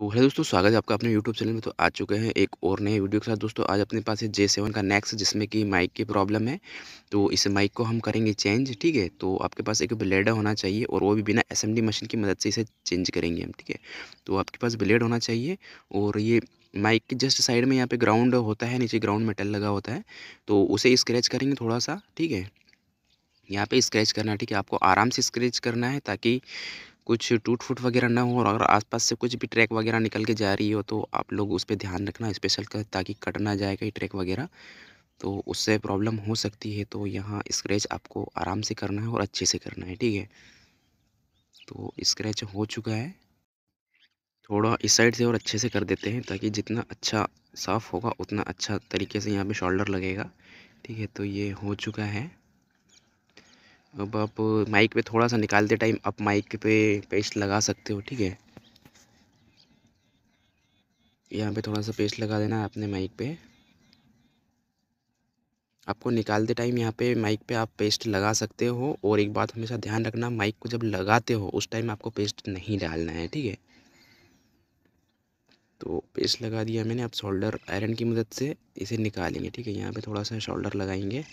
तो हेलो दोस्तों स्वागत है आपका अपने YouTube चैनल में तो आ चुके हैं एक और नए वीडियो के साथ दोस्तों आज अपने पास है जे सेवन का नेक्स्ट जिसमें कि माइक की प्रॉब्लम है तो इस माइक को हम करेंगे चेंज ठीक है तो आपके पास एक ब्लेड होना चाहिए और वो भी बिना एसएमडी मशीन की मदद से इसे चेंज करेंगे हम ठीक है तो आपके पास ब्लेड होना चाहिए और ये माइक के जस्ट साइड में यहाँ पर ग्राउंड होता है नीचे ग्राउंड मेटल लगा होता है तो उसे स्क्रैच करेंगे थोड़ा सा ठीक है यहाँ पे स्क्रैच करना है ठीक है आपको आराम से स्क्रैच करना है ताकि कुछ टूट फूट वगैरह ना हो और अगर आसपास से कुछ भी ट्रैक वगैरह निकल के जा रही हो तो आप लोग उस पर ध्यान रखना स्पेशल कर ताकि कट ना जाए कहीं ट्रैक वगैरह तो उससे प्रॉब्लम हो सकती है तो यहाँ स्क्रैच आपको आराम से करना है और अच्छे से करना है ठीक है तो स्क्रैच हो चुका है थोड़ा इस साइड से और अच्छे से कर देते हैं ताकि जितना अच्छा साफ़ होगा उतना अच्छा तरीके से यहाँ पे शोल्डर लगेगा ठीक है तो ये हो चुका है अब आप माइक पे थोड़ा सा निकालते टाइम आप माइक पे पेस्ट लगा सकते हो ठीक है यहाँ पे थोड़ा सा पेस्ट लगा देना आपने माइक पे आपको निकालते टाइम यहाँ पे माइक पे आप पेस्ट लगा सकते हो और एक बात हमेशा ध्यान रखना माइक को जब लगाते हो उस टाइम आपको पेस्ट नहीं डालना है ठीक है तो पेस्ट लगा दिया मैंने अब शोल्डर आयरन की मदद से इसे निकालेंगे ठीक है यहाँ पे थोड़ा सा शोल्डर लगाएंगे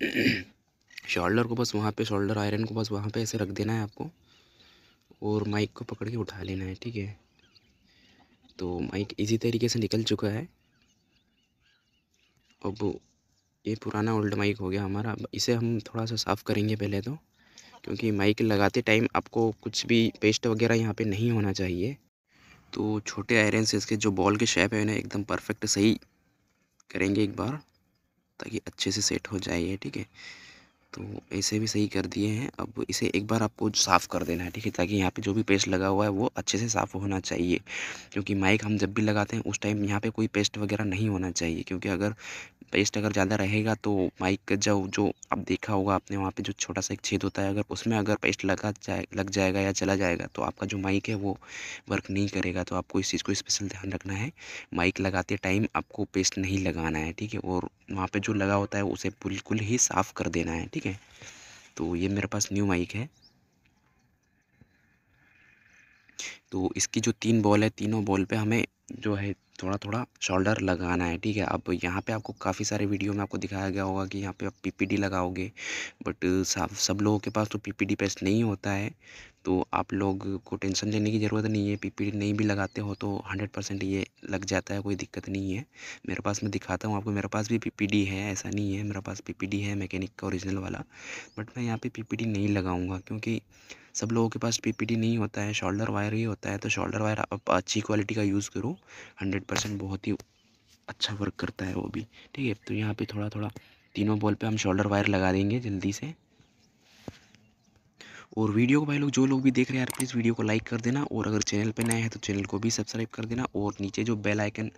शोल्डर को बस वहाँ पे शोल्डर आयरन को बस वहाँ पे ऐसे रख देना है आपको और माइक को पकड़ के उठा लेना है ठीक है तो माइक इज़ी तरीके से निकल चुका है अब ये पुराना ओल्ड माइक हो गया हमारा इसे हम थोड़ा सा साफ़ करेंगे पहले तो क्योंकि माइक लगाते टाइम आपको कुछ भी पेस्ट वगैरह यहाँ पे नहीं होना चाहिए तो छोटे आयरन से इसके जो बॉल के शेप है उन्हें एकदम परफेक्ट सही करेंगे एक बार ताकि अच्छे से सेट हो जाए ये ठीक है तो ऐसे भी सही कर दिए हैं अब इसे एक बार आपको साफ़ कर देना है ठीक है ताकि यहाँ पे जो भी पेस्ट लगा हुआ है वो अच्छे से साफ़ होना चाहिए क्योंकि माइक हम जब भी लगाते हैं उस टाइम यहाँ पे कोई पेस्ट वगैरह नहीं होना चाहिए क्योंकि अगर पेस्ट अगर ज़्यादा रहेगा तो माइक का जो जो आप देखा होगा आपने वहाँ पर जो छोटा सा एक छेद होता है अगर उसमें अगर पेस्ट लगा जाए लग जाएगा या चला जाएगा तो आपका जो माइक है वो वर्क नहीं करेगा तो आपको इस चीज़ को स्पेशल ध्यान रखना है माइक लगाते टाइम आपको पेस्ट नहीं लगाना है ठीक है और वहाँ पर जो लगा होता है उसे बिल्कुल ही साफ़ कर देना है ठीक ठीक है तो ये मेरे पास न्यू माइक है तो इसकी जो तीन बॉल है तीनों बॉल पे हमें जो है थोड़ा थोड़ा शोल्डर लगाना है ठीक है अब यहाँ पे आपको काफ़ी सारे वीडियो में आपको दिखाया गया होगा कि यहाँ पे आप पीपीडी लगाओगे बट सब लोगों के पास तो पीपीडी पेस्ट नहीं होता है तो आप लोग को टेंशन लेने की ज़रूरत नहीं है पीपीडी नहीं भी लगाते हो तो हंड्रेड परसेंट ये लग जाता है कोई दिक्कत नहीं है मेरे पास मैं दिखाता हूँ आपको मेरे पास भी पीपीडी है ऐसा नहीं है मेरे पास पीपीडी है मैकेनिक का ओरिजिनल वाला बट मैं यहाँ पे पीपीडी नहीं लगाऊंगा क्योंकि सब लोगों के पास पीपीटी नहीं होता है शोल्डर वायर ही होता है तो शोल्डर वायर आप अच्छी क्वालिटी का यूज़ करो हंड्रेड परसेंट बहुत ही अच्छा वर्क करता है वो भी ठीक है तो यहाँ पे थोड़ा थोड़ा तीनों बॉल पे हम शोल्डर वायर लगा देंगे जल्दी से और वीडियो को भाई लोग जो लोग भी देख रहे हैं यार प्लीज़ वीडियो को लाइक कर देना और अगर चैनल पर नए हैं तो चैनल को भी सब्सक्राइब कर देना और नीचे जो बेल आइकन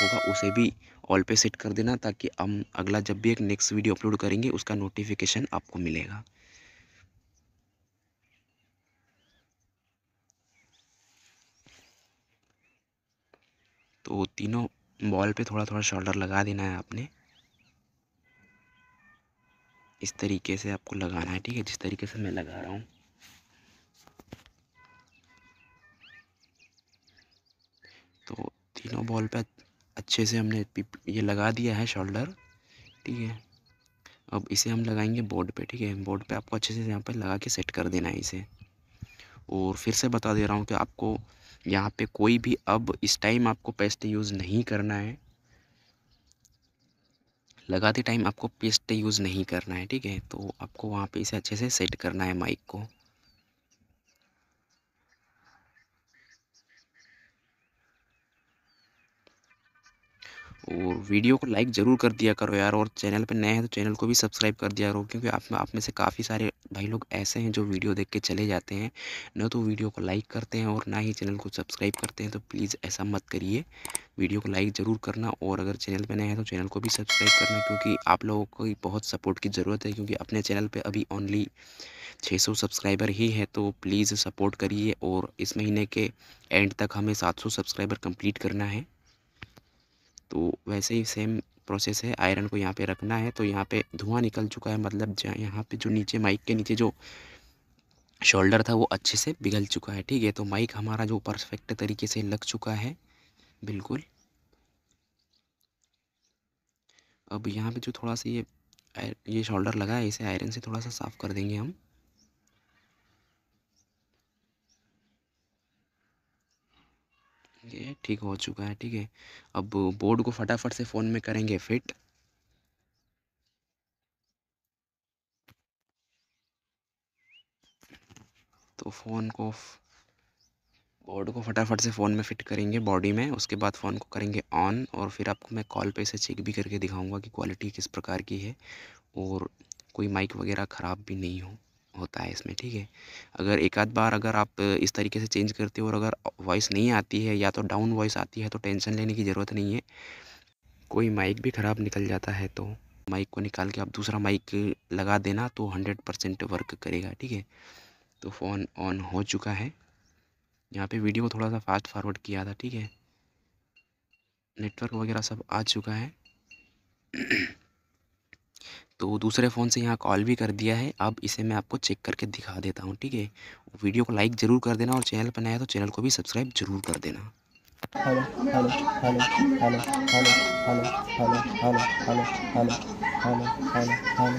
होगा उसे भी ऑल पे सेट कर देना ताकि हम अगला जब भी एक नेक्स्ट वीडियो अपलोड करेंगे उसका नोटिफिकेशन आपको मिलेगा तो तीनों बॉल पे थोड़ा थोड़ा शोल्डर लगा देना है आपने इस तरीके से आपको लगाना है ठीक है जिस तरीके से मैं लगा रहा हूँ तो तीनों बॉल पे अच्छे से हमने ये लगा दिया है शोल्डर ठीक है अब इसे हम लगाएंगे बोर्ड पे ठीक है बोर्ड पे आपको अच्छे से यहाँ पर लगा के सेट कर देना है इसे और फिर से बता दे रहा हूँ कि आपको यहाँ पे कोई भी अब इस टाइम आपको पेस्ट यूज़ नहीं करना है लगाते टाइम आपको पेस्ट यूज़ नहीं करना है ठीक है तो आपको वहाँ पे इसे अच्छे से सेट करना है माइक को और वीडियो को लाइक ज़रूर कर दिया करो यार और चैनल पर नए हैं तो चैनल को भी सब्सक्राइब कर दिया करो क्योंकि आप में आप में से काफ़ी सारे भाई लोग ऐसे हैं जो वीडियो देख के चले जाते हैं न तो वीडियो को लाइक करते हैं और ना ही चैनल को सब्सक्राइब करते हैं तो प्लीज़ ऐसा मत करिए वीडियो को लाइक ज़रूर करना और अगर चैनल पर नए हैं तो चैनल को भी सब्सक्राइब करना क्योंकि आप लोगों को बहुत सपोर्ट की ज़रूरत है क्योंकि अपने चैनल पर अभी ओनली 600 सब्सक्राइबर ही है तो प्लीज़ सपोर्ट करिए और इस महीने के एंड तक हमें 700 सब्सक्राइबर कंप्लीट करना है तो वैसे ही सेम प्रोसेस है आयरन को यहाँ पे रखना है तो यहाँ पे धुआं निकल चुका है मतलब जहाँ यहाँ पे जो नीचे माइक के नीचे जो शोल्डर था वो अच्छे से पिघल चुका है ठीक है तो माइक हमारा जो परफेक्ट तरीके से लग चुका है बिल्कुल अब यहाँ पे जो थोड़ा सा ये ये शोल्डर लगा है इसे आयरन से थोड़ा सा साफ़ कर देंगे हम ये ठीक हो चुका है ठीक है अब बोर्ड को फटाफट से फ़ोन में करेंगे फिट तो फ़ोन को बोर्ड को फटाफट से फ़ोन में फिट करेंगे बॉडी में उसके बाद फ़ोन को करेंगे ऑन और फिर आपको मैं कॉल पे इसे चेक भी करके दिखाऊंगा कि क्वालिटी किस प्रकार की है और कोई माइक वगैरह ख़राब भी नहीं हो होता है इसमें ठीक है अगर एक आध बार अगर आप इस तरीके से चेंज करते हो और अगर वॉइस नहीं आती है या तो डाउन वॉइस आती है तो टेंशन लेने की ज़रूरत नहीं है कोई माइक भी ख़राब निकल जाता है तो माइक को निकाल के आप दूसरा माइक लगा देना तो हंड्रेड परसेंट वर्क करेगा ठीक है तो फ़ोन ऑन हो चुका है यहाँ पे वीडियो को थोड़ा सा फास्ट फॉरवर्ड किया था ठीक है नेटवर्क वगैरह सब आ चुका है तो दूसरे फ़ोन से यहाँ कॉल भी कर दिया है अब इसे मैं आपको चेक करके दिखा देता हूँ ठीक है वीडियो को लाइक ज़रूर कर देना और चैनल पर नया है तो चैनल को भी सब्सक्राइब ज़रूर कर देना hello hello hello hello hello hello hello hello hello hello hello hello